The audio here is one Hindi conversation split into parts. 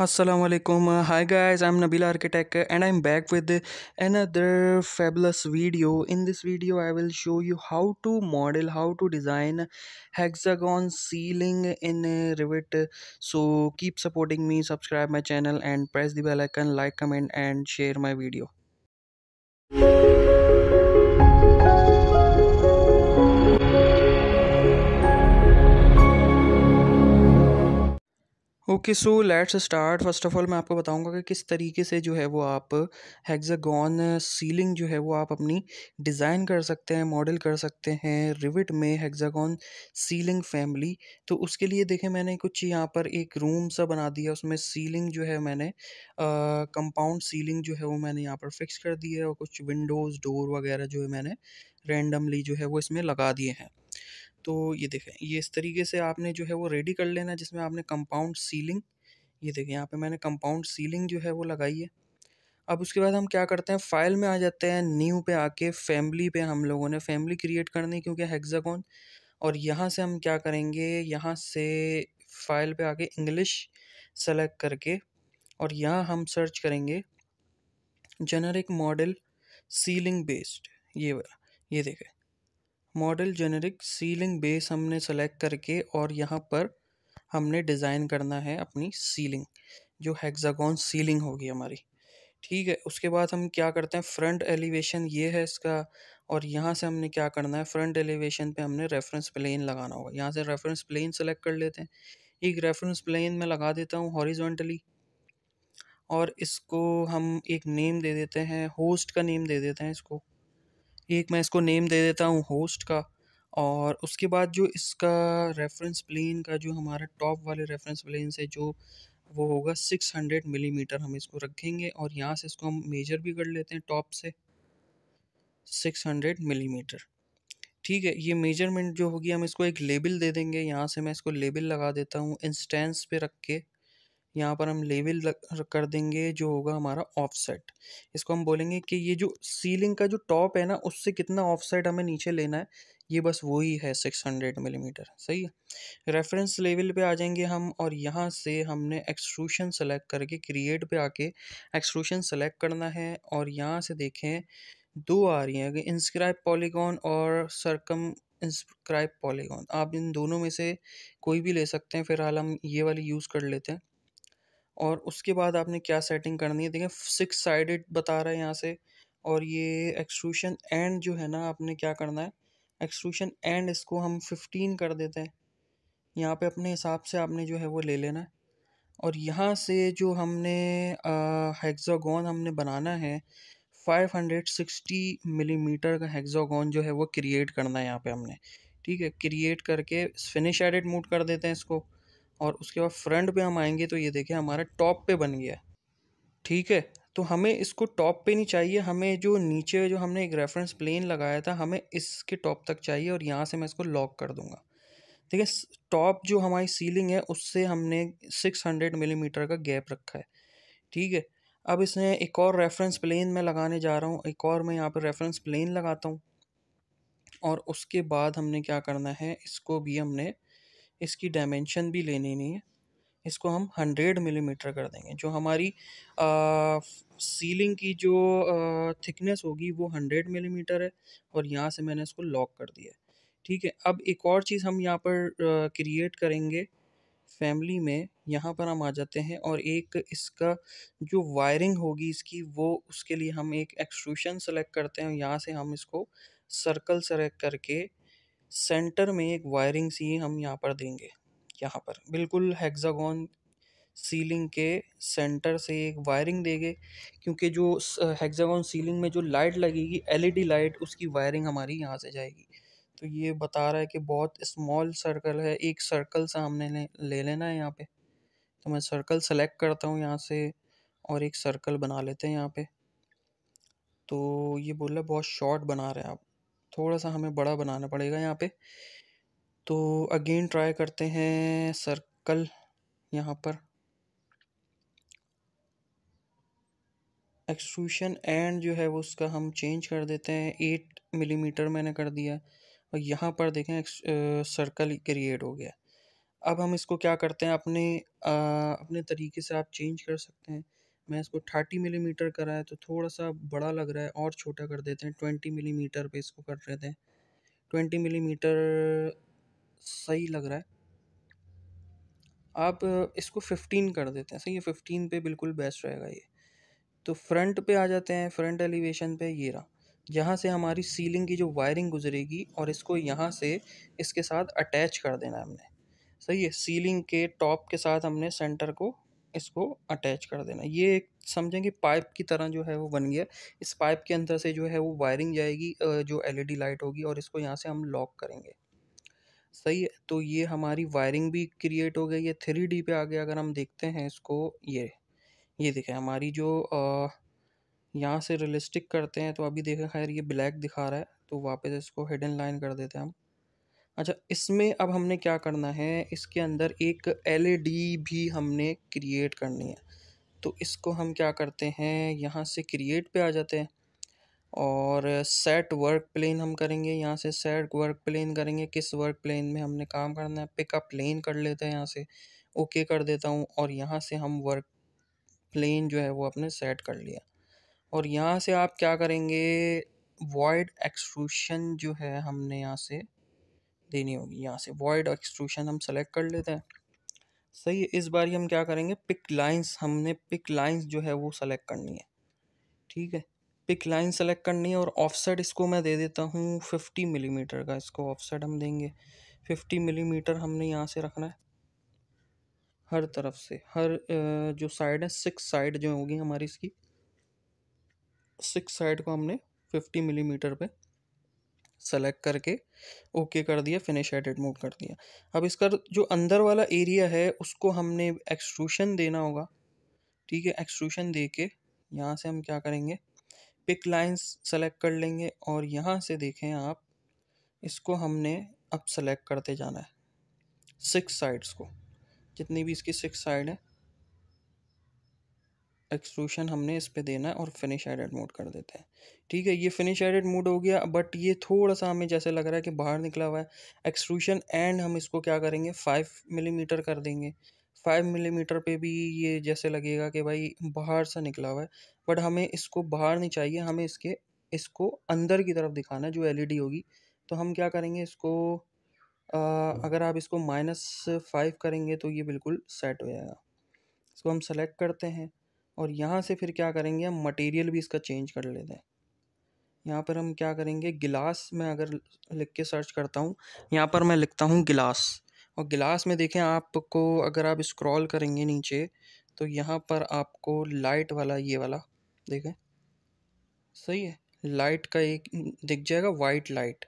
Assalamualaikum. Uh, hi guys, I'm Nabil Architect uh, and I'm back with another fabulous video. In this video, I will show you how to model, how to design hexagon ceiling in Revit. So keep supporting me, subscribe my channel and press the bell icon, like, comment and share my video. Okay so let's start first of all मैं आपको बताऊंगा कि किस तरीके से जो है वो आप हेक्सागॉन सीलिंग जो है वो आप अपनी डिज़ाइन कर सकते हैं मॉडल कर सकते हैं रिविट में हेक्सागॉन सीलिंग फैमिली तो उसके लिए देखें मैंने कुछ यहाँ पर एक रूम सा बना दिया उसमें सीलिंग जो है मैंने कंपाउंड सीलिंग जो है वो मैंने यहाँ पर फिक्स कर दी है और कुछ विंडोज़ डोर वगैरह जो है मैंने रेंडमली जो है वो इसमें लगा दिए हैं तो ये देखें ये इस तरीके से आपने जो है वो रेडी कर लेना जिसमें आपने कंपाउंड सीलिंग ये देखें यहाँ पे मैंने कंपाउंड सीलिंग जो है वो लगाई है अब उसके बाद हम क्या करते हैं फाइल में आ जाते हैं न्यू पे आके फैमिली पे हम लोगों ने फैमिली क्रिएट करनी क्योंकि हेक्सागोन और यहाँ से हम क्या करेंगे यहाँ से फाइल पे आके इंग्लिश सेलेक्ट करके और यहाँ हम सर्च करेंगे जेनरिक मॉडल सीलिंग बेस्ड ये वाला ये देखें मॉडल जेनरिक सीलिंग बेस हमने सेलेक्ट करके और यहाँ पर हमने डिज़ाइन करना है अपनी सीलिंग जो हेक्सागोन सीलिंग होगी हमारी ठीक है उसके बाद हम क्या करते हैं फ्रंट एलिवेशन ये है इसका और यहाँ से हमने क्या करना है फ्रंट एलिवेशन पे हमने रेफरेंस प्लेन लगाना होगा यहाँ से रेफरेंस प्लेन सेलेक्ट कर लेते हैं एक रेफरेंस प्लेन में लगा देता हूँ हॉरिजॉन्टली और इसको हम एक नेम दे देते हैं होस्ट का नेम दे देते हैं इसको एक मैं इसको नेम दे देता हूँ होस्ट का और उसके बाद जो इसका रेफरेंस प्लेन का जो हमारा टॉप वाले रेफरेंस प्लेन से जो वो होगा 600 मिलीमीटर mm हम इसको रखेंगे और यहाँ से इसको हम मेजर भी कर लेते हैं टॉप से 600 मिलीमीटर mm. ठीक है ये मेजरमेंट जो होगी हम इसको एक लेबल दे देंगे यहाँ से मैं इसको लेबल लगा देता हूँ इंस्टेंस पे रख के यहाँ पर हम लेवल कर देंगे जो होगा हमारा ऑफसेट इसको हम बोलेंगे कि ये जो सीलिंग का जो टॉप है ना उससे कितना ऑफसेट हमें नीचे लेना है ये बस वही है सिक्स हंड्रेड मिलीमीटर सही है रेफरेंस लेवल पे आ जाएंगे हम और यहाँ से हमने एक्सट्रूशन सेलेक्ट करके क्रिएट पे आके एक्सट्रूशन सेलेक्ट करना है और यहाँ से देखें दो आ रही हैं इंस्क्राइब पॉलीगॉन और सरकम इंस्क्राइब पॉलीगॉन आप इन दोनों में से कोई भी ले सकते हैं फिलहाल हम ये वाली यूज़ कर लेते हैं और उसके बाद आपने क्या सेटिंग करनी है देखें सिक्स साइडेड बता रहा है यहाँ से और ये एक्सट्रूशन एंड जो है ना आपने क्या करना है एक्सट्रूशन एंड इसको हम फिफ्टीन कर देते हैं यहाँ पे अपने हिसाब से आपने जो है वो ले लेना है और यहाँ से जो हमने हेक्सागोन हमने बनाना है 560 मिलीमीटर mm का हेक्सागोन जो है वो क्रिएट करना है यहाँ पे हमने ठीक है क्रिएट करके फिनिश एडिट मूड कर देते हैं इसको और उसके बाद फ्रंट पे हम आएंगे तो ये देखें हमारा टॉप पे बन गया ठीक है तो हमें इसको टॉप पे नहीं चाहिए हमें जो नीचे जो हमने एक रेफरेंस प्लेन लगाया था हमें इसके टॉप तक चाहिए और यहाँ से मैं इसको लॉक कर दूँगा ठीक है टॉप जो हमारी सीलिंग है उससे हमने सिक्स हंड्रेड मिलीमीटर का गैप रखा है ठीक है अब इसने एक और रेफरेंस प्लेन में लगाने जा रहा हूँ एक और मैं यहाँ पर रेफरेंस प्लेन लगाता हूँ और उसके बाद हमने क्या करना है इसको भी हमने इसकी डायमेंशन भी लेनी नहीं है इसको हम हंड्रेड मिलीमीटर कर देंगे जो हमारी सीलिंग की जो थिकनेस होगी वो हंड्रेड मिलीमीटर है और यहाँ से मैंने इसको लॉक कर दिया ठीक है अब एक और चीज़ हम यहाँ पर क्रिएट करेंगे फैमिली में यहाँ पर हम आ जाते हैं और एक इसका जो वायरिंग होगी इसकी वो उसके लिए हम एक एक्सट्रूशन सेलेक्ट करते हैं यहाँ से हम इसको सर्कल सेलेक्ट करके सेंटर में एक वायरिंग सी हम यहाँ पर देंगे यहाँ पर बिल्कुल हेक्सागोन सीलिंग के सेंटर से एक वायरिंग देंगे क्योंकि जो हेक्सागोन सीलिंग में जो लाइट लगेगी एलईडी लाइट उसकी वायरिंग हमारी यहाँ से जाएगी तो ये बता रहा है कि बहुत स्मॉल सर्कल है एक सर्कल सा हमने ले, ले लेना है यहाँ पे तो मैं सर्कल सेलेक्ट करता हूँ यहाँ से और एक सर्कल बना लेते हैं यहाँ पे तो ये बोल रहा है बहुत शॉर्ट बना रहे हैं आप थोड़ा सा हमें बड़ा बनाना पड़ेगा यहाँ पे तो अगेन ट्राई करते हैं सर्कल यहाँ पर एक्सट्रूशन एंड जो है वो उसका हम चेंज कर देते हैं एट मिलीमीटर मैंने कर दिया और यहाँ पर देखें सर्कल क्रिएट हो गया अब हम इसको क्या करते हैं अपने आ, अपने तरीके से आप चेंज कर सकते हैं मैं इसको थर्टी मिलीमीटर mm करा है तो थोड़ा सा बड़ा लग रहा है और छोटा कर देते हैं ट्वेंटी मिलीमीटर पे इसको कर रहे थे ट्वेंटी मिलीमीटर सही लग रहा है आप इसको फिफ्टीन कर देते हैं सही है फिफ्टीन पे बिल्कुल बेस्ट रहेगा ये तो फ्रंट पे आ जाते हैं फ्रंट एलिवेशन पे ये रहा जहाँ से हमारी सीलिंग की जो वायरिंग गुजरेगी और इसको यहाँ से इसके साथ अटैच कर देना है हमने सही है सीलिंग के टॉप के साथ हमने सेंटर को इसको अटैच कर देना ये एक समझेंगे पाइप की तरह जो है वो बन गया इस पाइप के अंदर से जो है वो वायरिंग जाएगी जो एलईडी लाइट होगी और इसको यहाँ से हम लॉक करेंगे सही है तो ये हमारी वायरिंग भी क्रिएट हो गई है थ्री डी पे आगे अगर हम देखते हैं इसको ये ये देखें हमारी जो यहाँ से रियलिस्टिक करते हैं तो अभी देखें खैर ये ब्लैक दिखा रहा है तो वापस इसको हिडन लाइन कर देते हैं हम अच्छा इसमें अब हमने क्या करना है इसके अंदर एक एल e भी हमने क्रिएट करनी है तो इसको हम क्या करते हैं यहाँ से क्रिएट पे आ जाते हैं और सेट वर्क प्लेन हम करेंगे यहाँ से सेट वर्क प्लेन करेंगे किस वर्क प्लेन में हमने काम करना है पिकअप प्लेन कर लेते हैं यहाँ से ओके कर देता हूँ और यहाँ से हम वर्क प्लेन जो है वो अपने सेट कर लिया और यहाँ से आप क्या करेंगे वॉइड एक्सट्रूशन जो है हमने यहाँ से देनी होगी यहाँ से वॉइड और एक्सट्रूशन हम सेलेक्ट कर लेते हैं सही है इस बार हम क्या करेंगे पिक लाइंस हमने पिक लाइंस जो है वो सेलेक्ट करनी है ठीक है पिक लाइन सेलेक्ट करनी है और ऑफसेट इसको मैं दे देता हूँ फिफ्टी मिलीमीटर का इसको साइड हम देंगे फिफ्टी मिलीमीटर हमने यहाँ से रखना है हर तरफ से हर जो साइड है सिक्स साइड जो होगी हमारी इसकी सिक्स साइड को हमने फिफ्टी मिलीमीटर पे सेलेक्ट करके ओके कर दिया फिनिश एडिट मोड कर दिया अब इसका जो अंदर वाला एरिया है उसको हमने एक्सट्रूशन देना होगा ठीक है एक्सट्रूशन दे के यहाँ से हम क्या करेंगे पिक लाइन्स सेलेक्ट कर लेंगे और यहाँ से देखें आप इसको हमने अब सेलेक्ट करते जाना है सिक्स साइड्स को जितनी भी इसकी सिक्स साइड है एक्सट्रूशन हमने इस पर देना है और फिनिश एडेड मोड कर देते हैं ठीक है ये फिनिश एडेड मोड हो गया बट ये थोड़ा सा हमें जैसे लग रहा है कि बाहर निकला हुआ है एक्सट्रूशन एंड हम इसको क्या करेंगे फाइव मिलीमीटर कर देंगे फाइव मिलीमीटर पे भी ये जैसे लगेगा कि भाई बाहर सा निकला हुआ है बट हमें इसको बाहर नहीं चाहिए हमें इसके इसको अंदर की तरफ दिखाना है जो एल होगी तो हम क्या करेंगे इसको आ, अगर आप इसको माइनस फाइव करेंगे तो ये बिल्कुल सेट हो जाएगा इसको हम सेलेक्ट करते हैं और यहाँ से फिर क्या करेंगे हम मटेरियल भी इसका चेंज कर लेते हैं यहाँ पर हम क्या करेंगे गिलास में अगर लिख के सर्च करता हूँ यहाँ पर मैं लिखता हूँ गिलास और गिलास में देखें आपको अगर आप स्क्रॉल करेंगे नीचे तो यहाँ पर आपको लाइट वाला ये वाला देखें सही है लाइट का एक दिख जाएगा वाइट लाइट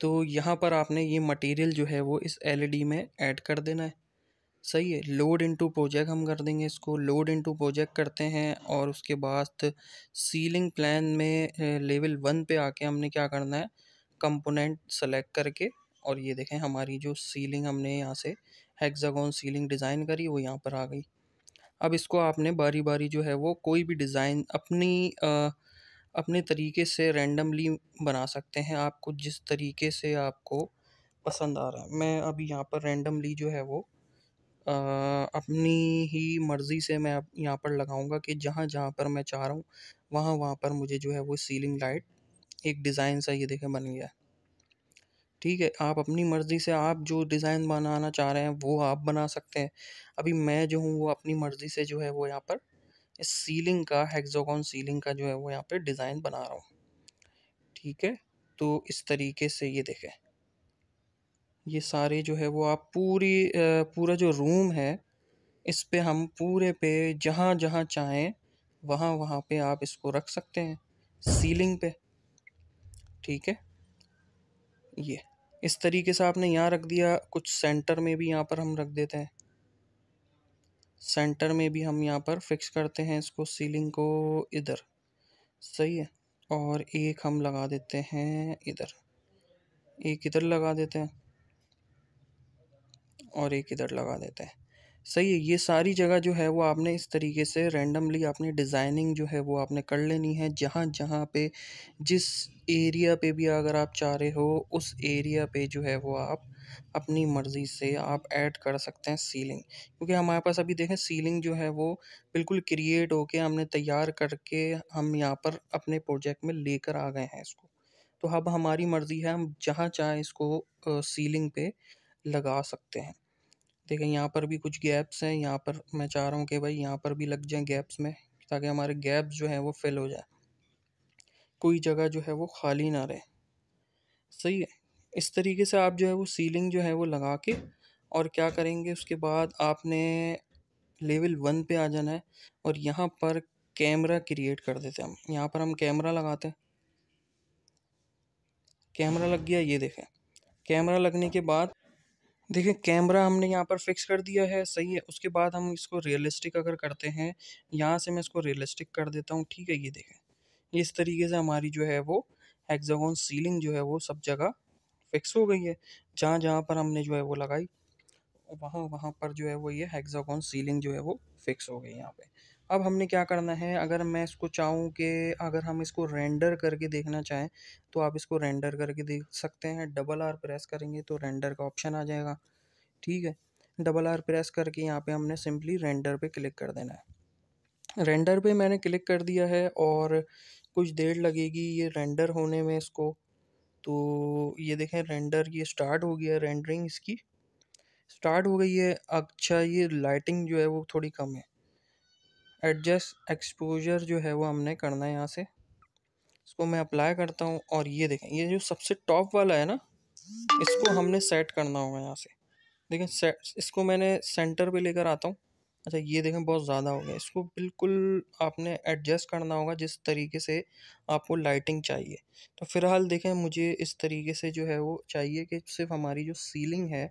तो यहाँ पर आपने ये मटेरियल जो है वो इस एलईडी में ऐड कर देना है सही है लोड इनटू प्रोजेक्ट हम कर देंगे इसको लोड इनटू प्रोजेक्ट करते हैं और उसके बाद सीलिंग प्लान में लेवल वन पे आके हमने क्या करना है कंपोनेंट सेलेक्ट करके और ये देखें हमारी जो सीलिंग हमने यहाँ से हेक्सागोन सीलिंग डिज़ाइन करी वो यहाँ पर आ गई अब इसको आपने बारी बारी जो है वो कोई भी डिज़ाइन अपनी आ, अपने तरीके से रेंडमली बना सकते हैं आपको जिस तरीके से आपको पसंद आ रहा है मैं अभी यहाँ पर रेंडमली जो है वो अपनी ही मर्ज़ी से मैं यहाँ पर लगाऊंगा कि जहाँ जहाँ पर मैं चाह रहा हूँ वहाँ वहाँ पर मुझे जो है वो सीलिंग लाइट एक डिज़ाइन सा ये देखें बन गया ठीक है आप अपनी मर्ज़ी से आप जो डिज़ाइन बनाना चाह रहे हैं वो आप बना सकते हैं अभी मैं जो हूँ वो अपनी मर्ज़ी से जो है वो यहाँ पर इस सीलिंग का हेक्सोकॉन सीलिंग का जो है वो यहाँ पर डिज़ाइन बना रहा हूँ ठीक है तो इस तरीके से ये देखें ये सारे जो है वो आप पूरी पूरा जो रूम है इस पे हम पूरे पे जहाँ जहाँ चाहें वहाँ वहाँ पे आप इसको रख सकते हैं सीलिंग पे ठीक है ये इस तरीके से आपने यहाँ रख दिया कुछ सेंटर में भी यहाँ पर हम रख देते हैं सेंटर में भी हम यहाँ पर फिक्स करते हैं इसको सीलिंग को इधर सही है और एक हम लगा देते हैं इधर एक इधर लगा देते हैं और एक इधर लगा देते हैं सही है ये सारी जगह जो है वो आपने इस तरीके से रैंडमली आपने डिज़ाइनिंग जो है वो आपने कर लेनी है जहाँ जहाँ पे जिस एरिया पे भी अगर आप चाह रहे हो उस एरिया पे जो है वो आप अपनी मर्ज़ी से आप ऐड कर सकते हैं सीलिंग क्योंकि हमारे पास अभी देखें सीलिंग जो है वो बिल्कुल क्रिएट होके हमने तैयार करके हम यहाँ पर अपने प्रोजेक्ट में लेकर आ गए हैं इसको तो अब हमारी मर्ज़ी है हम जहाँ चाहें इसको सीलिंग पे लगा सकते हैं देखें यहाँ पर भी कुछ गैप्स हैं यहाँ पर मैं चाह रहा हूँ कि भाई यहाँ पर भी लग जाएं गैप्स में ताकि हमारे गैप्स जो हैं वो फिल हो जाए कोई जगह जो है वो खाली ना रहे सही है इस तरीके से आप जो है वो सीलिंग जो है वो लगा के और क्या करेंगे उसके बाद आपने लेवल वन पे आ जाना है और यहाँ पर कैमरा क्रिएट कर देते हैं हम यहाँ पर हम कैमरा लगाते हैं कैमरा लग गया ये देखें कैमरा लगने के बाद देखें कैमरा हमने यहाँ पर फिक्स कर दिया है सही है उसके बाद हम इसको रियलिस्टिक अगर करते हैं यहाँ से मैं इसको रियलिस्टिक कर देता हूँ ठीक है ये देखें इस तरीके से हमारी जो है वो एग्जागोन सीलिंग जो है वो सब जगह फिक्स हो गई है जहाँ जहाँ पर हमने जो है वो लगाई वहाँ वहाँ पर जो है वो ये हेक्सागोन सीलिंग जो है वो फिक्स हो गई यहाँ पे अब हमने क्या करना है अगर मैं इसको चाहूँ कि अगर हम इसको रेंडर करके देखना चाहें तो आप इसको रेंडर करके देख सकते हैं डबल आर प्रेस करेंगे तो रेंडर का ऑप्शन आ जाएगा ठीक है डबल आर प्रेस करके यहाँ पे हमने सिंपली रेंडर पे क्लिक कर देना है रेंडर पे मैंने क्लिक कर दिया है और कुछ देर लगेगी ये रेंडर होने में इसको तो ये देखें रेंडर ये स्टार्ट हो गया रेंडरिंग इसकी स्टार्ट हो गई है अच्छा ये लाइटिंग जो है वो थोड़ी कम है एडजस्ट एक्सपोजर जो है वो हमने करना है यहाँ से इसको मैं अप्लाई करता हूँ और ये देखें ये जो सबसे टॉप वाला है ना इसको हमने सेट करना होगा यहाँ से देखें सेट इसको मैंने सेंटर पे लेकर आता हूँ अच्छा ये देखें बहुत ज़्यादा हो गया इसको बिल्कुल आपने एडजस्ट करना होगा जिस तरीके से आपको लाइटिंग चाहिए तो फ़िलहाल देखें मुझे इस तरीके से जो है वो चाहिए कि सिर्फ हमारी जो सीलिंग है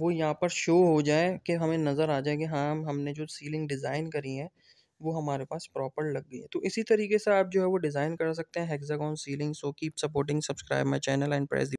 वो यहाँ पर शो हो जाए कि हमें नज़र आ जाए कि हाँ हमने जो सीलिंग डिज़ाइन करी है वो हमारे पास प्रॉपर लग गई है तो इसी तरीके से आप जो है वो डिज़ाइन कर सकते हैं hexagon ceiling so keep supporting subscribe my channel and press